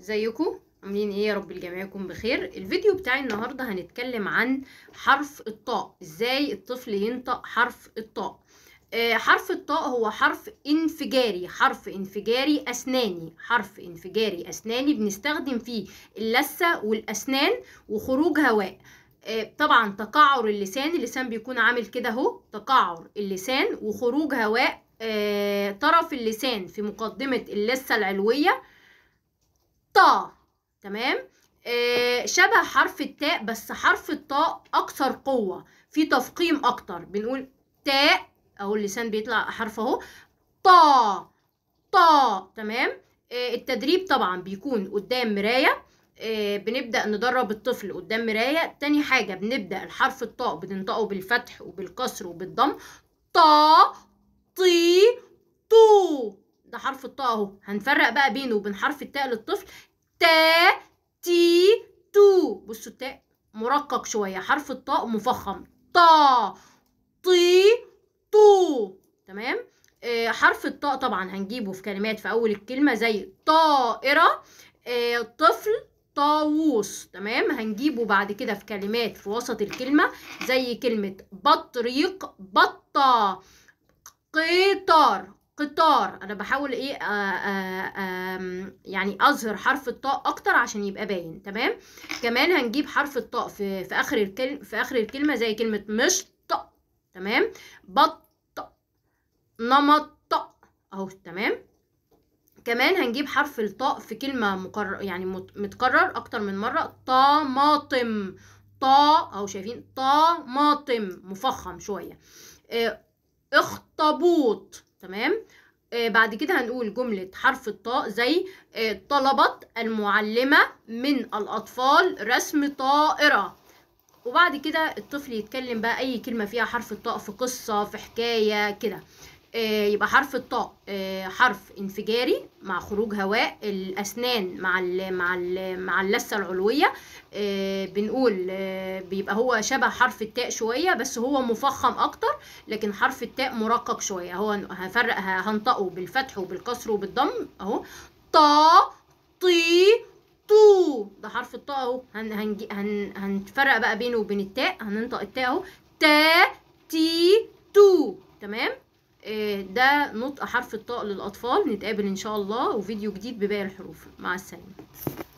ازيكم عاملين ايه يا رب لجميعكم بخير الفيديو بتاعي النهارده هنتكلم عن حرف الطاء ازاي الطفل ينطق حرف الطاء آه حرف الطاء هو حرف انفجاري حرف انفجاري اسناني حرف انفجاري اسناني بنستخدم فيه اللثه والاسنان وخروج هواء آه، طبعا تقعر اللسان اللسان بيكون عامل كده اهو تقعر اللسان وخروج هواء آه، طرف اللسان في مقدمة اللثة العلوية طا تمام آه شبه حرف التاء بس حرف الطاء اكثر قوه في تفقيم اكتر بنقول تاء اهو اللسان بيطلع حرف اهو طا طا تمام آه التدريب طبعا بيكون قدام مرايه آه بنبدا ندرب الطفل قدام مرايه تاني حاجه بنبدا الحرف الطاء بننطقه بالفتح وبالكسر وبالضم طا طي طو ده حرف الطاء اهو هنفرق بقى بينه وبين حرف التاء للطفل تا تي تو بصوا التاء مرقق شوية حرف الطاء مفخم طا طي تو تمام آه حرف الطاء طبعا هنجيبه في كلمات في أول الكلمة زي طائرة آه طفل طاووس تمام هنجيبه بعد كده في كلمات في وسط الكلمة زي كلمة بطريق بطة قطار قطار انا بحاول ايه آآ آه، آآ آه، يعني اظهر حرف الطاء اكتر عشان يبقى باين تمام كمان هنجيب حرف الطاء في في اخر الكلمه في اخر الكلمه زي كلمه مشط تمام بط نمط اهو تمام كمان هنجيب حرف الطاء في كلمه مقرر يعني متكرر اكتر من مره طماطم طا اهو شايفين طماطم مفخم شويه آه، اخطبوط تمام آه بعد كده هنقول جملة حرف الطاء زي آه طلبت المعلمة من الأطفال رسم طائرة وبعد كده الطفل يتكلم بقى أي كلمة فيها حرف الطاء في قصة في حكاية كده آه، يبقى حرف الطاء آه، حرف انفجاري مع خروج هواء الاسنان مع الـ مع الـ مع اللثه العلويه آه، بنقول بيبقى هو شبه حرف التاء شويه بس هو مفخم اكتر لكن حرف التاء مرقق شويه هو هفرق هنطقه بالفتح وبالكسر وبالضم اهو طا طي طو ده حرف الطاء اهو هن هن هنفرق بقى بينه وبين التاء هننطق التاء اهو تا تي تو تمام آه، ده نطق حرف الطاء للاطفال نتقابل ان شاء الله وفيديو جديد بباقي الحروف مع السلامه